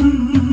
Mm-hmm.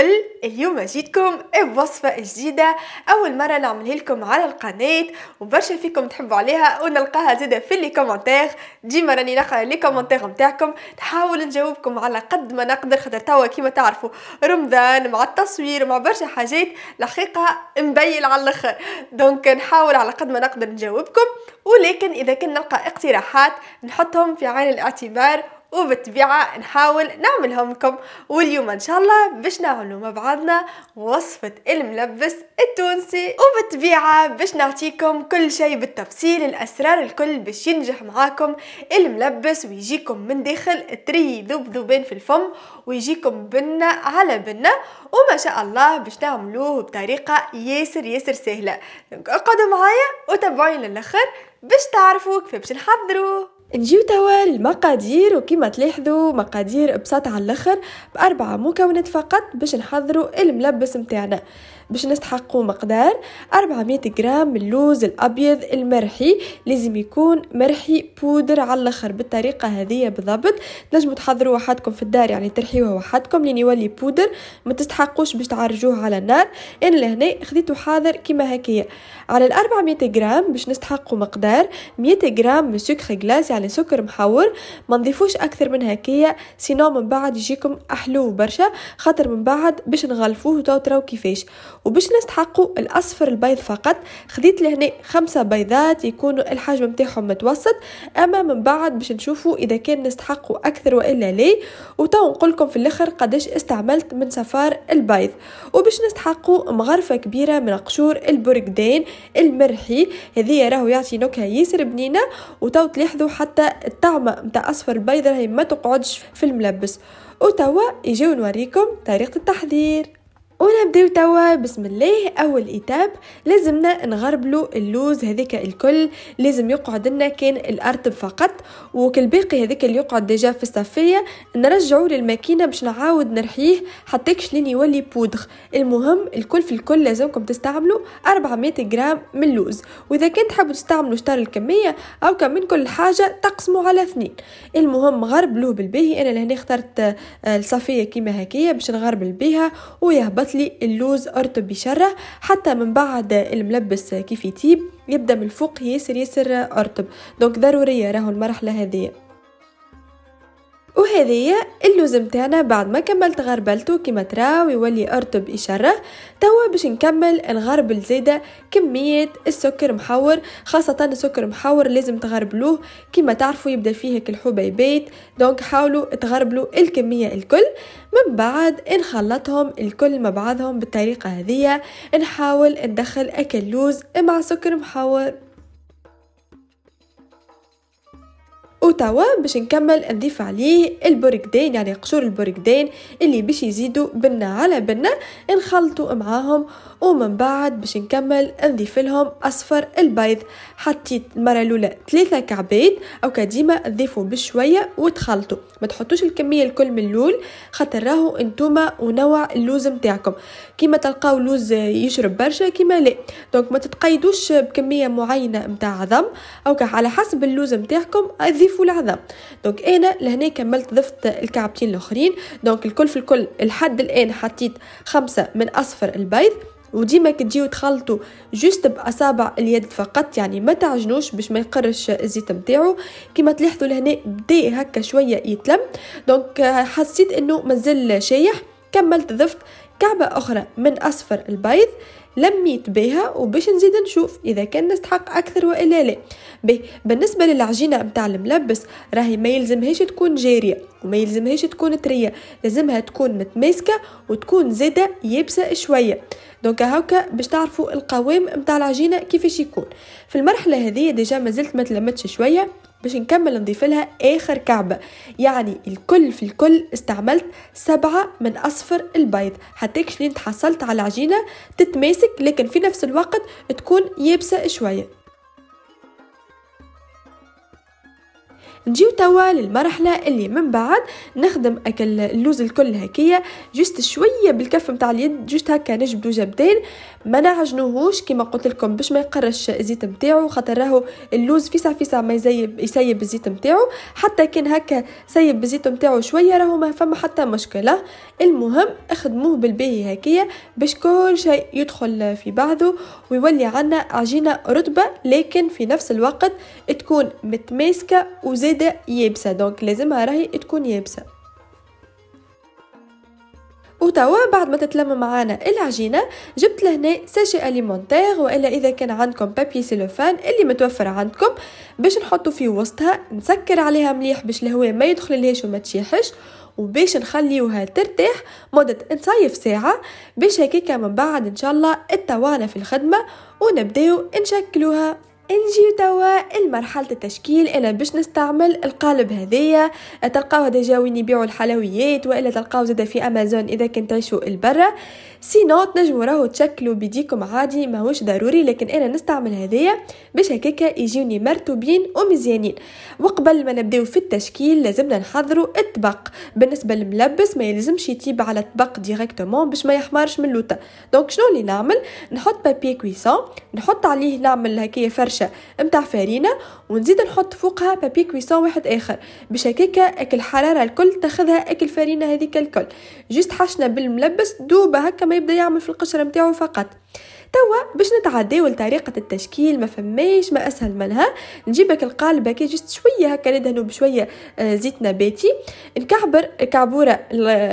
الكل اليوم جيتكم بوصفة جديدة أول مرة نعملها لكم على القناة وبرشا فيكم تحبوا عليها ونلقاها زيدا في لي كومنتير ديما راني نلقى لي كومنتير نتاعكم نحاول نجاوبكم على قد ما نقدر خاطر توا كيما تعرفوا رمضان مع التصوير مع برشا حاجات الحقيقة مبيل على الآخر دونك نحاول على قد ما نقدر نجاوبكم ولكن إذا كان نلقى اقتراحات نحطهم في عين الاعتبار وبالطبيعة نحاول نعملهم لكم واليوم إن شاء الله باش نعملوا مع بعضنا وصفة الملبس التونسي وبالطبيعة باش نعطيكم كل شيء بالتفصيل الأسرار الكل باش ينجح معاكم الملبس ويجيكم من داخل تري ذبذبين في الفم ويجيكم بنة على بنة وما شاء الله باش نعملوه بطريقة ياسر ياسر سهلة اقعدوا معايا وتابعوني للآخر باش تعرفوا كيف باش نحضروه نجيو توا المقادير وكما تلاحظوا مقادير بساط على الاخر باربعه مكونات فقط باش نحضروا الملبس نتاعنا باش نستحقوا مقدار 400 غرام من اللوز الابيض المرحي لازم يكون مرحي بودر على الاخر بالطريقه هذه بالضبط تنجموا تحضروه وحدكم في الدار يعني ترحيوه وحدكم لين يولي بودر ما تستحقوش باش تعرجوه على النار انا لهنا خديته حاضر كيما هكايا على ال 400 غرام باش نستحقوا مقدار 100 غرام من سكر غلاس يعني سكر محور ما نضيفوش اكثر من هكايا سينو من بعد يجيكم احلو برشا خاطر من بعد باش نغلفوه تو تراو كيفاش وباش نستحقوا الاصفر البيض فقط خديت لهنا خمسة بيضات يكونوا الحجم نتاعهم متوسط اما من بعد باش نشوفوا اذا كان نستحقوا اكثر والا لا وتو نقولكم في الاخر قداش استعملت من صفار البيض وباش نستحقوا مغرفه كبيره من قشور البرقدان المرحي هذه راهو يعطي نكهه ياسر بنينه وتو تلاحظوا حتى الطعمه نتاع اصفر البيض راهي ما تقعدش في الملبس وتوا يجيو نوريكم طريقه التحضير ونبداو توا بسم الله اول ايتاب لازمنا نغربلو اللوز هذيك الكل لازم يقعد لنا كان الارتب فقط وكل باقي هذيك اللي يقعد ديجا في الصفيه نرجعو للماكينه باش نعاود نرحيه حتى لين يولي بودغ المهم الكل في الكل لازمكم تستعملوا 400 غرام من اللوز واذا كنت تحبوا تستعملوا شطار الكميه او كمان كل حاجه تقسموا على اثنين المهم غربلوه بالباهي انا لهنا اخترت آه، الصفيه كيما هكايا باش نغربل بيها ويهبط قالت لي اللوز ارطب بشره حتى من بعد الملبس كيف يطيب يبدا من الفوق ياسر ياسر ارطب دونك ضروريه راهو المرحله هذه وهذه اللوز تاعنا بعد ما كملت غربلته كما تراو يولي ارطب اشره توا باش نكمل نغربل الزيدة كميه السكر محور خاصه السكر محور لازم تغربلوه كما تعرفوا يبدا فيه الحبيبات دونك حاولوا تغربلو الكميه الكل من بعد نخلطهم الكل مع بعضهم بالطريقه هذه نحاول ندخل اكل لوز مع سكر محور وتوا باش نكمل نضيف عليه البوركدين يعني قشور البوركدين اللي باش يزيدوا بنه على بنه نخلطوا معاهم ومن بعد باش نكمل نضيف لهم اصفر البيض حطيت المره الاولى ثلاثه كعبات او كديما تضيفوا بشويه وتخلطوا ما تحطوش الكميه الكل من اللول خاطر راهو انتوما ونوع اللوز نتاعكم كيما تلقاو لوز يشرب برشا كيما لا دونك ما تتقيدوش بكميه معينه نتاع عظم او على حسب اللوز نتاعكم السيف والعذاب دونك انا لهنا كملت ضفت الكعبتين الاخرين دونك الكل في الكل لحد الان حطيت خمسة من اصفر البيض وديما كتجيو تخلطوا جوست باصابع اليد فقط يعني ما تعجنوش باش ما يقرش الزيت نتاعو كيما تلاحظوا لهنا بدا هكا شويه يتلم دونك حسيت انه مازال شايح كملت ضفت كعبة أخرى من أصفر البيض لميت بها وباش نزيد نشوف اذا كان نستحق اكثر والا لا به بالنسبه للعجينه متاع الملبس راهي ما يلزمهاش تكون جاريه وما يلزمهاش تكون طريه لازمها تكون متماسكه وتكون زاده يابسه شويه دونك هاوكا باش تعرفوا القوام متاع العجينه كيفاش يكون في المرحله هذه ديجا مازلت ما تلمتش شويه باش نكمل نضيف لها اخر كعبه يعني الكل في الكل استعملت سبعة من اصفر البيض حتى لين تحصلت على عجينه تتماسك لكن في نفس الوقت تكون يابسه شويه نجيو توا للمرحله اللي من بعد نخدم اكل اللوز الكل هكيا جست شويه بالكف متاع اليد جست هكا نجبدو جبدين ما نعجنوهوش كما قلت لكم باش ما يقرش الزيت نتاعو خاطر راهو اللوز فيسع فيسع ما يزيب يسيب الزيت نتاعو حتى كان هكا سيب الزيت نتاعو شويه راهو ما فما حتى مشكله المهم اخدموه بالباهي هكيا باش كل شيء يدخل في بعضه ويولي عنا عجينه رطبة لكن في نفس الوقت تكون متماسكه وزيد بدا يابسه دونك لازمها راهي تكون يابسه وتوا بعد ما تتلم معانا العجينه جبت لهنا ساشي اليمونتير والا اذا كان عندكم بابي سيلوفان اللي متوفر عندكم باش نحطو في وسطها نسكر عليها مليح باش الهواء ما يدخل لهاش وما تشيحش وباش نخليوها ترتاح مدة نصيف ساعة باش هكاكا من بعد ان شاء الله اتوانا في الخدمة ونبداو نشكلوها نجي توا لمرحلة التشكيل أنا باش نستعمل القالب هذية تلقاو ديجا وين يبيعوا الحلويات وإلا تلقاو زادا في أمازون إذا كنت تعيشوا البرة سينو تنجموا راهو تشكلوا بيديكم عادي ماهوش ضروري لكن أنا نستعمل هذية باش هكاكا يجوني مرتوبين ومزيانين وقبل ما نبداو في التشكيل لازمنا نحضروا الطبق بالنسبة للملبس ما يلزمش يطيب على الطبق ديريكتومون باش ما يحمرش من اللوطة دونك شنو اللي نعمل نحط بابي كويسون نحط عليه نعمل هكايا فرش رشه نتاع فارينه ونزيد نحط فوقها بابي كويسون واحد اخر باش هكاك اكل الحراره الكل تاخذها اكل الفارينه هذيك الكل جست حشنا بالملبس دوبه هكا ما يبدا يعمل في القشره نتاعو فقط توا باش نتعداو لطريقه التشكيل ما فماش ما اسهل منها نجيبك القالب هكا جست شويه هكا ندهنو بشويه آه، زيت نباتي نكعبر كعبوره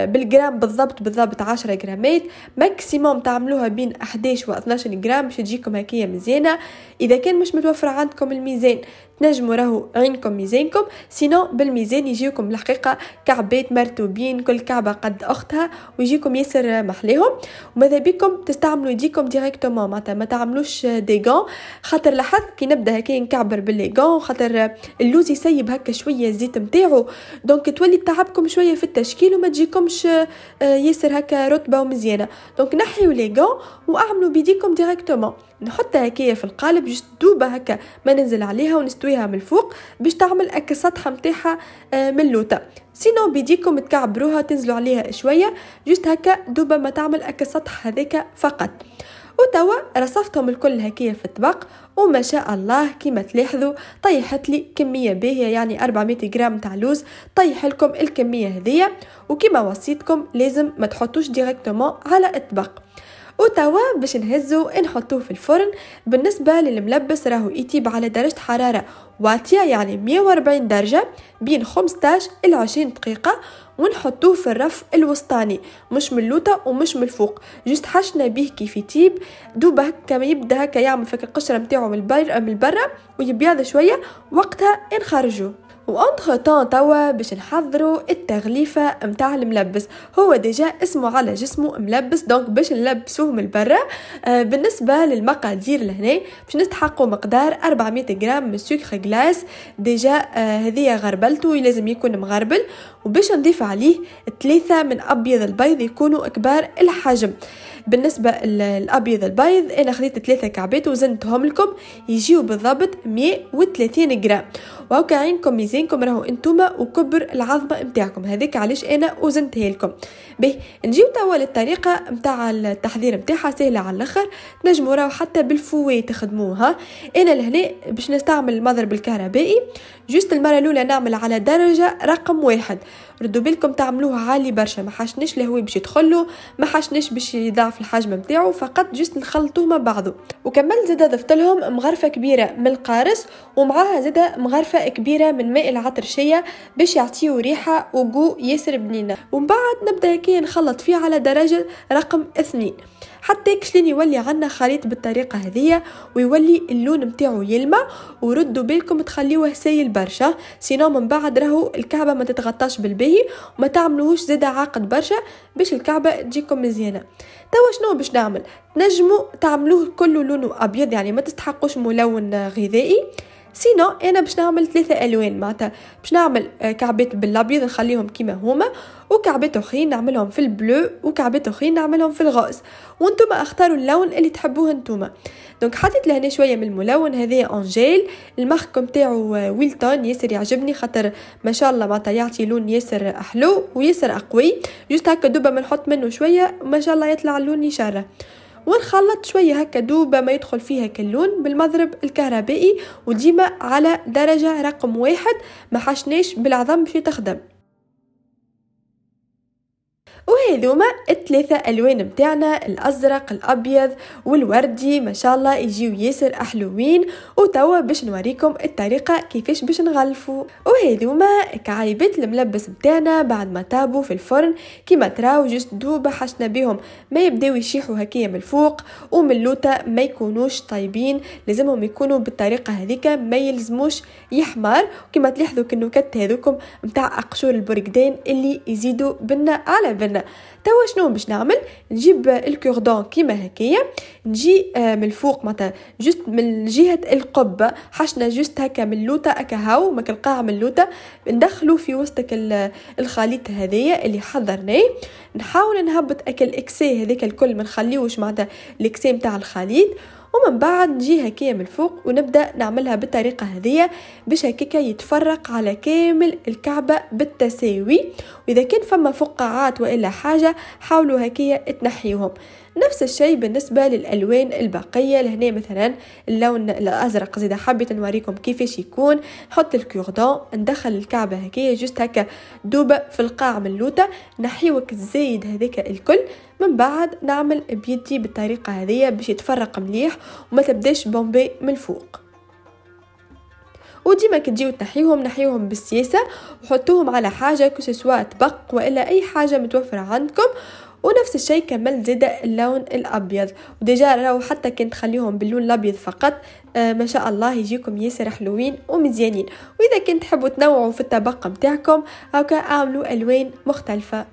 بالجرام بالضبط بالضبط 10 جرامات ماكسيموم تعملوها بين 11 و 12 جرام باش تجيكم هكايا مزيانه اذا كان مش متوفر عندكم الميزان تنجموا راهو عينكم ميزانكم سينو بالميزان يجيكم الحقيقه كعبات مرتوبين كل كعبه قد اختها ويجيكم ياسر محليهم وماذا بكم تستعملوا يديكم ديريكتومون معناتها ما تعملوش دي غون خاطر لاحظ كي نبدا هكا نكعبر باللي غون خاطر اللوز يسيب هكا شويه الزيت نتاعو دونك تولي تعبكم شويه في التشكيل وما تجيكمش آه، ياسر هكا رطبه ومزيانه دونك نحيو لي غون واعملوا بيديكم ديريكتومون نحطها هكايا في القالب جست دوبة هكا ما ننزل عليها ونستويها من الفوق باش تعمل هكا سطحه آه، من ملوطه سينو بيديكم تكعبروها تنزلوا عليها شويه جست هكا دوبة ما تعمل هكا سطح هذاك فقط وتوا رصفتهم الكل هكايا في الطبق وما شاء الله كما تلاحظوا طيحت لي كميه باهيه يعني 400 غرام تاع لوز طيح لكم الكميه هذيا وكما وصيتكم لازم ما تحطوش ديريكتومون على الطبق وتوا باش نهزو نحطوه في الفرن بالنسبه للملبس راهو يطيب على درجه حراره واطيه يعني 140 درجه بين 15 الى 20 دقيقه ونحطوه في الرف الوسطاني مش من اللوطه ومش من الفوق جست حشنا به كيف يطيب دوب كما يبدا هكا يعمل فك القشره نتاعو من البر من برا ويبيض شويه وقتها نخرجوه وانتخ طون توا باش نحضروا التغليفه متاع الملبس هو ديجا اسمه على جسمه ملبس دونك باش نلبسوه من برا آه بالنسبه للمقادير لهنا باش نستحقوا مقدار 400 غرام من سكر غلاس ديجا آه هذه غربلته لازم يكون مغربل وباش نضيف عليه ثلاثه من ابيض البيض يكونوا كبار الحجم بالنسبه الابيض البيض انا خديت ثلاثه كعبات وزنتهم لكم يجيو بالضبط 130 جرام وهكا عينكم ميزانكم راهو انتوما وكبر العظمه نتاعكم هذيك علاش انا وزنتها لكم به نجيو توا للطريقه نتاع التحضير نتاعها سهله على الاخر تنجموا راهو حتى بالفوي تخدموها انا لهنا باش نستعمل المضرب الكهربائي جوست المره الاولى نعمل على درجه رقم واحد ردوا بالكم تعملوه عالي برشا ما اللي هو باش يدخله ما حاشنيش باش يضعف الحجم نتاعو فقط جست نخلطوه مع بعضه وكمل زيد ضفت لهم مغرفه كبيره من القارص ومعها زيد مغرفه كبيره من ماء العطرشيه باش يعطيو ريحه وجو ياسر بنينه ومن بعد نبدا كي نخلط فيه على درجه رقم اثنين حتى كشلين يولي عندنا خليط بالطريقه هذيا ويولي اللون نتاعو يلمع وردوا بالكم تخليوه سايل برشا سينو من بعد راهو الكعبه ما تتغطاش بالباهي وما تعملوهش زادة عاقد برشا باش الكعبه تجيكم مزيانه توا شنو باش نعمل نجمو تعملوه كله لونه ابيض يعني ما تستحقوش ملون غذائي سينو انا باش نعمل ثلاثه الوان معناتها باش نعمل آه، كعبات بالابيض نخليهم كيما هما وكعبات اخرين نعملهم في البلو وكعبات اخرين نعملهم في الغوز وانتم اختاروا اللون اللي تحبوه انتم دونك حطيت لهنا شويه من الملون هذايا انجيل المارك نتاعو آه، ويلتون ياسر يعجبني خاطر ما شاء الله معناتها يعطي لون ياسر حلو وياسر اقوي جوست هكا دوبا ما نحط منه شويه ما شاء الله يطلع اللون يشره ونخلط شويه هكا دوبه ما يدخل فيها كلون بالمضرب الكهربائي وديما على درجه رقم واحد ما حشناش بالعظم باش تخدم وهذوما الثلاثة ألوان متاعنا الأزرق الأبيض والوردي ما شاء الله يجيو ياسر أحلوين وتوا باش نوريكم الطريقة كيفاش باش نغلفوا وهذوما كعيبات الملبس متاعنا بعد ما طابوا في الفرن كيما تراو جست دوبة حشنا بيهم ما يبداو يشيحوا هكيا من الفوق ومن اللوطة ما يكونوش طيبين لازمهم يكونوا بالطريقة هذيك ما يلزموش يحمر وكيما تلاحظوا كنوكات هذوكم متاع أقشور البرقدان اللي يزيدوا بنا على بنا مزيان توا شنو باش نعمل نجيب الكوردون كيما هكايا نجي آه، من الفوق معناتها جست من جهه القبه حشنا جست هكا من اللوطه هكا هاو ما القاع من اللوطه ندخلو في وسطك الخليط هذايا اللي حضرناه نحاول نهبط اكل اكسي هذيك الكل ما نخليوش معناتها الاكسي نتاع الخليط ومن بعد نجي هكايا من الفوق ونبدا نعملها بالطريقه هذه باش هكاكا يتفرق على كامل الكعبه بالتساوي واذا كان فما فقاعات والا حاجه حاولوا هكايا تنحيوهم نفس الشيء بالنسبه للالوان الباقيه لهنا مثلا اللون الازرق زيد حبيت نوريكم كيفاش يكون نحط الكوردون ندخل الكعبه هكايا جوست هكا دوبه في القاع من اللوطه نحيوك الزايد هذيك الكل من بعد نعمل بيدي بالطريقه هذه باش يتفرق مليح وما تبداش بومبي من الفوق وديما كتجيو تنحيوهم نحيوهم بالسياسه وحطوهم على حاجه كسوا طبق والا اي حاجه متوفره عندكم ونفس الشيء كمل زيد اللون الابيض وديجا راهو حتى كان تخليهم باللون الابيض فقط آه ما شاء الله يجيكم ياسر حلوين ومزيانين واذا كنت تحبوا تنوعوا في الطبق نتاعكم هاكا اعملوا الوان مختلفه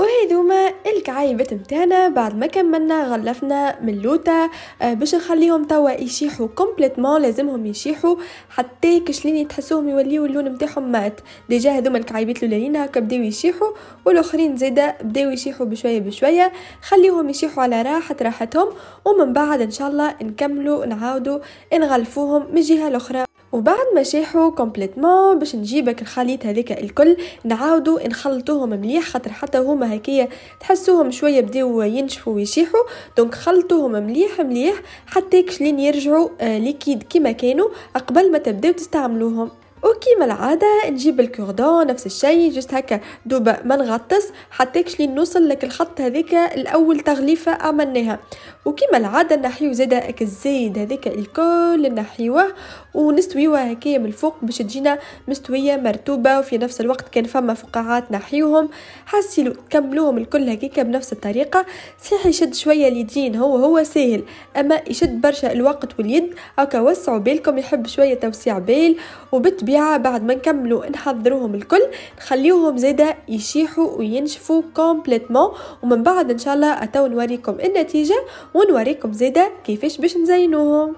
وهذوما الكعايبات متاعنا بعد ما كملنا غلفنا من لوطة آه، باش نخليهم توا يشيحوا كومبليتمون لازمهم يشيحوا حتى كشلين تحسوهم يوليو اللون متاعهم مات ديجا هذوما الكعايبات الاولين هكا بداو يشيحوا والاخرين زادا بداو يشيحوا بشويه بشويه خليهم يشيحوا على راحه راحتهم ومن بعد ان شاء الله نكملوا نعاودوا نغلفوهم من الجهه اخرى وبعد ما شاحو كومبليتمون باش نجيبك الخليط هذيك الكل نعاودو نخلطوهم مليح خاطر حتى هما هكايا تحسوهم شويه بداو ينشفوا ويشيحوا دونك خلطوهم مليح مليح حتى كشلين يرجعوا ليكيد آه، كيما كانوا قبل ما تبداو تستعملوهم وكيما العاده نجيب الكوردون نفس الشيء جست هكا دوبا ما نغطس حتى كشلين نوصل لك الخط هذيك الاول تغليفه عملناها وكيما العاده نحيو زاده هكا الزايد هذاك الكل نحيوه ونستويوه هكايا من الفوق باش تجينا مستويه مرتوبه وفي نفس الوقت كان فما فقاعات نحيوهم حاسيلو كملوهم الكل هكاك بنفس الطريقه صحيح يشد شويه اليدين هو هو ساهل اما يشد برشا الوقت واليد هكا وسعوا بالكم يحب شويه توسيع بال وبتبي بالطبيعة بعد ما نكملوا نحضروهم الكل نخليوهم زيدا يشيحوا وينشفوا كومبليتمون ومن بعد ان شاء الله اتو نوريكم النتيجة ونوريكم زيدا كيفاش باش نزينوهم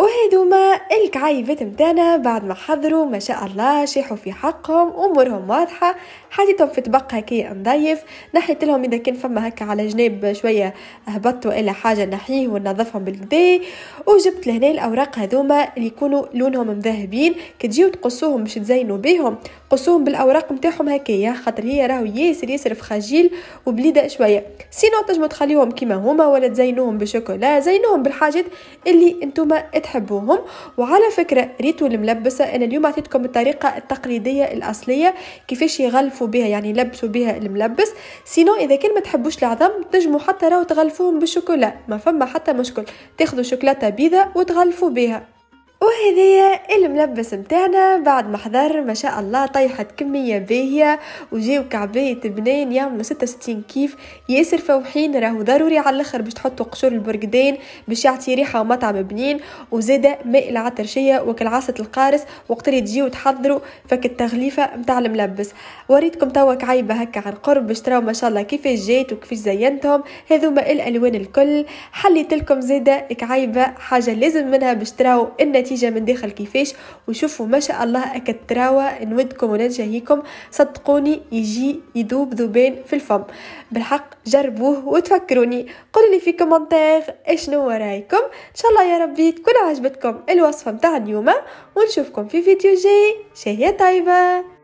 وهذوما الكعيبات متانا بعد ما حضروا ما شاء الله شيحوا في حقهم امورهم واضحه حطيتهم في طبق هكا نظيف نحيت لهم اذا كان فما هكا على جناب شويه هبطوا الى حاجه نحيه ونظفهم بالكدا وجبت لهنا الاوراق هذوما اللي يكونوا لونهم مذهبين كتجيو تقصوهم باش تزينوا بهم قصوهم بالاوراق نتاعهم هكايا خاطر هي راهو ياسر ياسر فخاجيل وبليده شويه سينو تجمو تخليهم كيما هما ولا تزينوهم بشوكولا زينوهم بالحاجات اللي انتم تحبوهم وعلى فكرة ريتو الملبسة أنا اليوم عطيتكم الطريقة التقليدية الأصلية كيفاش يغلفوا بها يعني يلبسوا بها الملبس سينو إذا كان ما تحبوش العظم تنجموا حتى راو تغلفوهم بالشوكولا ما فما حتى مشكل تاخذوا شوكولاتة بيضة وتغلفوا بها وهذايا الملبس متاعنا بعد ما حضر ما شاء الله طيحت كمية باهية وجاو كعباية بنين يعملوا 66 كيف ياسر فوحين راهو ضروري على الاخر باش تحطوا قشور البرقدين باش يعطي ريحة ومطعم بنين وزادة ماء العطرشية وكالعاسة القارس وقت اللي تجيو تحضروا فك التغليفة متاع الملبس وريتكم توا كعيبة هكا عن قرب باش تراو ما شاء الله كيفاش جيت وكيفاش زينتهم هذوما الالوان الكل حليت لكم زادة كعيبة حاجة لازم منها باش تراو النتيجة النتيجه من داخل كيفاش وشوفوا ما شاء الله اكتراوا نودكم وننجهيكم صدقوني يجي يذوب ذوبان في الفم بالحق جربوه وتفكروني قولوا لي في كومنتير اشنو رايكم ان شاء الله يا ربي تكون عجبتكم الوصفه متاع اليوم ونشوفكم في فيديو جاي شهيه طيبه